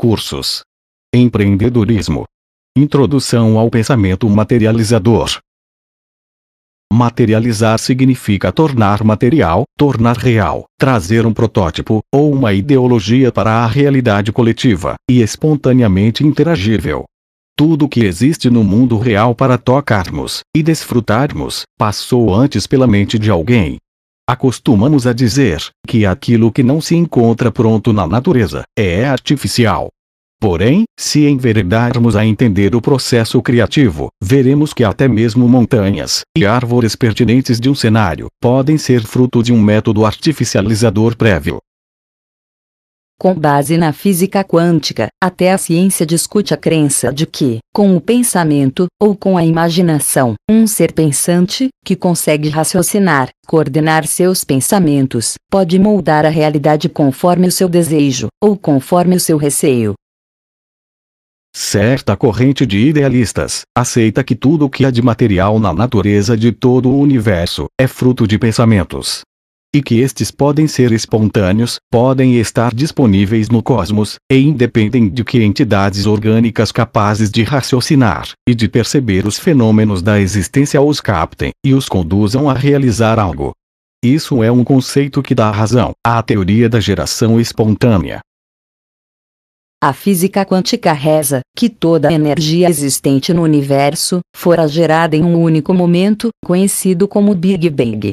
Cursos. Empreendedorismo. Introdução ao pensamento materializador. Materializar significa tornar material, tornar real, trazer um protótipo, ou uma ideologia para a realidade coletiva, e espontaneamente interagível. Tudo que existe no mundo real para tocarmos e desfrutarmos passou antes pela mente de alguém, Acostumamos a dizer que aquilo que não se encontra pronto na natureza é artificial. Porém, se enveredarmos a entender o processo criativo, veremos que até mesmo montanhas e árvores pertinentes de um cenário podem ser fruto de um método artificializador prévio. Com base na física quântica, até a ciência discute a crença de que, com o pensamento, ou com a imaginação, um ser pensante, que consegue raciocinar, coordenar seus pensamentos, pode moldar a realidade conforme o seu desejo, ou conforme o seu receio. Certa corrente de idealistas aceita que tudo o que há de material na natureza de todo o universo é fruto de pensamentos, e que estes podem ser espontâneos, podem estar disponíveis no cosmos, e independem de que entidades orgânicas capazes de raciocinar e de perceber os fenômenos da existência os captem e os conduzam a realizar algo. Isso é um conceito que dá razão à teoria da geração espontânea. A física quântica reza que toda energia existente no universo fora gerada em um único momento, conhecido como Big Bang.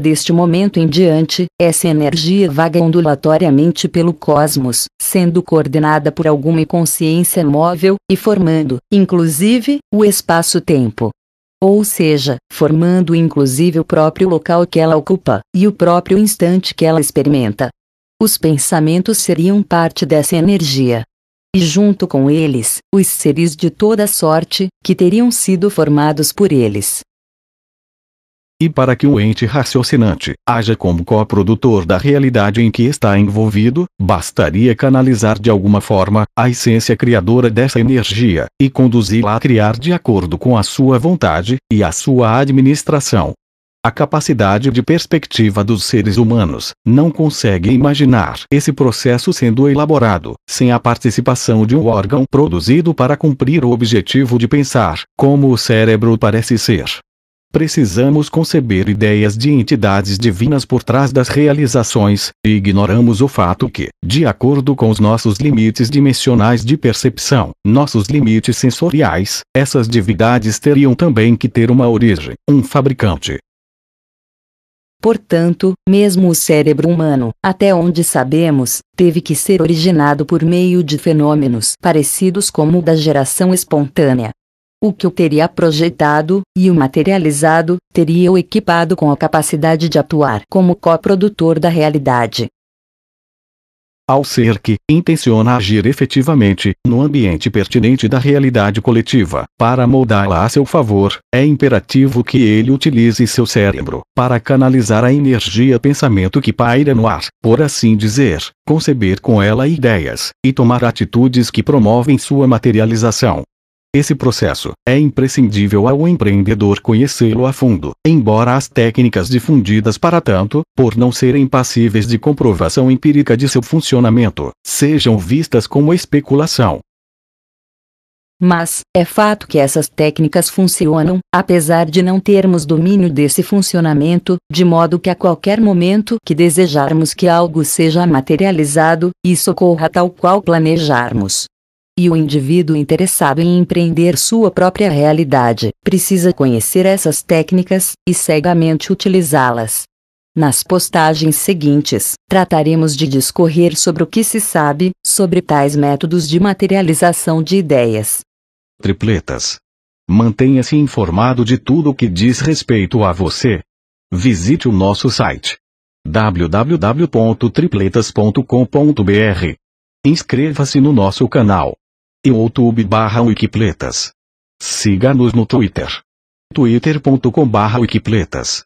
Deste momento em diante, essa energia vaga ondulatoriamente pelo cosmos, sendo coordenada por alguma consciência móvel, e formando, inclusive, o espaço-tempo. Ou seja, formando inclusive o próprio local que ela ocupa, e o próprio instante que ela experimenta. Os pensamentos seriam parte dessa energia e junto com eles, os seres de toda sorte, que teriam sido formados por eles e para que o ente raciocinante haja como coprodutor da realidade em que está envolvido, bastaria canalizar de alguma forma a essência criadora dessa energia e conduzi-la a criar de acordo com a sua vontade e a sua administração. A capacidade de perspectiva dos seres humanos não consegue imaginar esse processo sendo elaborado sem a participação de um órgão produzido para cumprir o objetivo de pensar, como o cérebro parece ser. Precisamos conceber ideias de entidades divinas por trás das realizações, e ignoramos o fato que, de acordo com os nossos limites dimensionais de percepção, nossos limites sensoriais, essas divindades teriam também que ter uma origem, um fabricante. Portanto, mesmo o cérebro humano, até onde sabemos, teve que ser originado por meio de fenômenos parecidos como o da geração espontânea, o que eu teria projetado, e o materializado, teria o equipado com a capacidade de atuar como coprodutor da realidade. Ao ser que intenciona agir efetivamente no ambiente pertinente da realidade coletiva para moldá-la a seu favor, é imperativo que ele utilize seu cérebro para canalizar a energia pensamento que paira no ar, por assim dizer, conceber com ela ideias e tomar atitudes que promovem sua materialização. Esse processo é imprescindível ao empreendedor conhecê-lo a fundo, embora as técnicas difundidas para tanto, por não serem passíveis de comprovação empírica de seu funcionamento, sejam vistas como especulação. Mas, é fato que essas técnicas funcionam, apesar de não termos domínio desse funcionamento, de modo que a qualquer momento que desejarmos que algo seja materializado, isso ocorra tal qual planejarmos. E o indivíduo interessado em empreender sua própria realidade precisa conhecer essas técnicas e cegamente utilizá-las. Nas postagens seguintes, trataremos de discorrer sobre o que se sabe sobre tais métodos de materialização de ideias. Tripletas. Mantenha-se informado de tudo o que diz respeito a você. Visite o nosso site www.tripletas.com.br. Inscreva-se no nosso canal. Youtube barra Wikipletas. Siga-nos no Twitter. twitter.com barra Wikipletas.